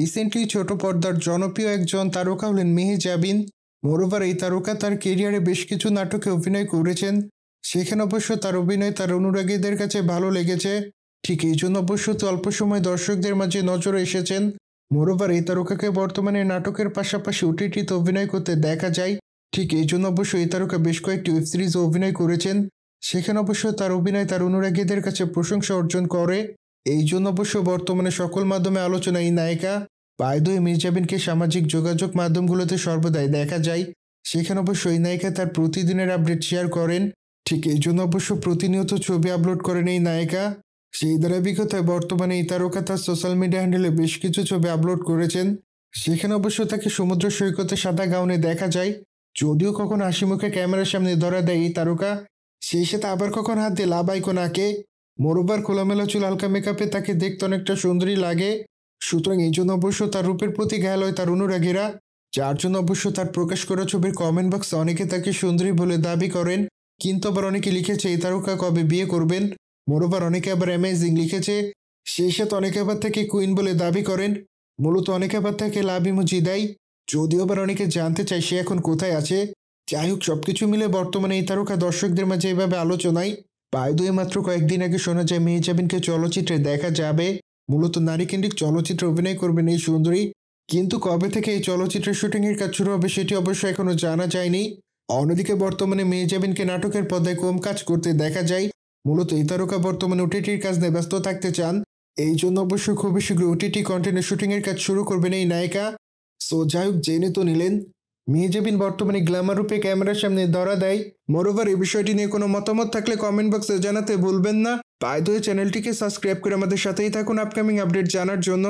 recently ছোট পর্দার জনপ্রিয় একজন তারকা হলেন জাবিন মোরোভার এই তারকা তার কেরিয়ারে বেশ কিছু নাটকে অভিনয় করেছেন সেখানে অবশ্য তার অভিনয় তার অনুরাগীদের কাছে ভালো লেগেছে ঠিক এই জন্য অবশ্য অল্প সময় দর্শকদের মাঝে নজর এসেছেন মোরোভার এই তারকাকে বর্তমানে নাটকের পাশাপাশি ওটিটিতে অভিনয় করতে দেখা যায় ঠিক এই জন্য অবশ্য এই তারকা বেশ কয়েকটি ওয়েব সিরিজে অভিনয় করেছেন সেখানে অবশ্য তার অভিনয় তার অনুরাগীদের কাছে প্রশংসা অর্জন করে এই জন্য অবশ্য বর্তমানে সকল মাধ্যমে আলোচনা এই নায়িকা পায়দুই মির্জাবিনকে সামাজিক যোগাযোগ মাধ্যমগুলোতে সর্বদাই দেখা যায় সেখানে অবশ্য এই নায়িকা তার প্রতিদিনের আপডেট শেয়ার করেন ঠিক এই জন্য অবশ্য প্রতিনিয়ত ছবি আপলোড করেন এই নায়িকা সেই ধারাবাহিকতায় বর্তমানে এই তারকা তার সোশ্যাল মিডিয়া হ্যান্ডেলে বেশ কিছু ছবি আপলোড করেছেন সেখানে অবশ্য তাকে সমুদ্র সৈকতে সাদা গাউনে দেখা যায় যদিও কখন হাসি মুখে ক্যামেরার সামনে ধরা দেয় এই তারকা সেই সাথে আবার কখন হাত দিয়ে লাভ আইকন আঁকে মোরোবার খোলামেলা চুল হালকা মেকআপে তাকে দেখতে অনেকটা সুন্দরী লাগে সুতরাং এই জন্য অবশ্য তার রূপের প্রতি গেল তার অনুরাগীরা যার জন্য অবশ্য তার প্রকাশ করা ছবির কমেন্ট বক্সে অনেকে তাকে সুন্দরী বলে দাবি করেন কিন্তু আবার অনেকে লিখেছে এই তারকা কবে বিয়ে করবেন মোরোবার অনেকে আবার অ্যামেজিং লিখেছে সেই সাথে অনেকে আবার তাকে কুইন বলে দাবি করেন মূলত অনেকে আবার তাকে লাভ মুজি দেয় যদিও আবার অনেকে জানতে চায় সে এখন কোথায় আছে যাই হোক সব কিছু মিলে বর্তমানে এই তারকা দর্শকদের মাঝে এভাবে আলোচনায় বায়ু দুয়ে মাত্র কয়েকদিন আগে শোনা যায় মেয়ে জামিনকে চলচ্চিত্রে দেখা যাবে মূলত নারীকেন্দ্রিক চলচ্চিত্রে অভিনয় করবেন এই সুন্দরী কিন্তু কবে থেকে এই চলচ্চিত্রের শুটিংয়ের কাজ শুরু হবে সেটি অবশ্য এখনও জানা যায়নি অন্যদিকে বর্তমানে মেয়ে জামিনকে নাটকের পর্দায় কম কাজ করতে দেখা যায় মূলত এই তারকা বর্তমানে ওটিটির কাজ নিয়ে ব্যস্ত থাকতে চান এই জন্য অবশ্য খুবই শীঘ্র ওটিটি কন্টেন্টের শুটিংয়ের কাজ শুরু করবেন এই নায়িকা সো যাই হোক জেনে তো নিলেন মেহজাবিন বর্তমানে গ্ল্যামার রূপে ক্যামেরার সামনে ধরা দেয় মোরোভার এই বিষয়টি নিয়ে কোনো মতামত থাকলে কমেন্ট বক্সে জানাতে ভুলবেন না পায়ে চ্যানেলটিকে সাবস্ক্রাইব করে আমাদের সাথেই থাকুন আপকামিং আপডেট জানার জন্য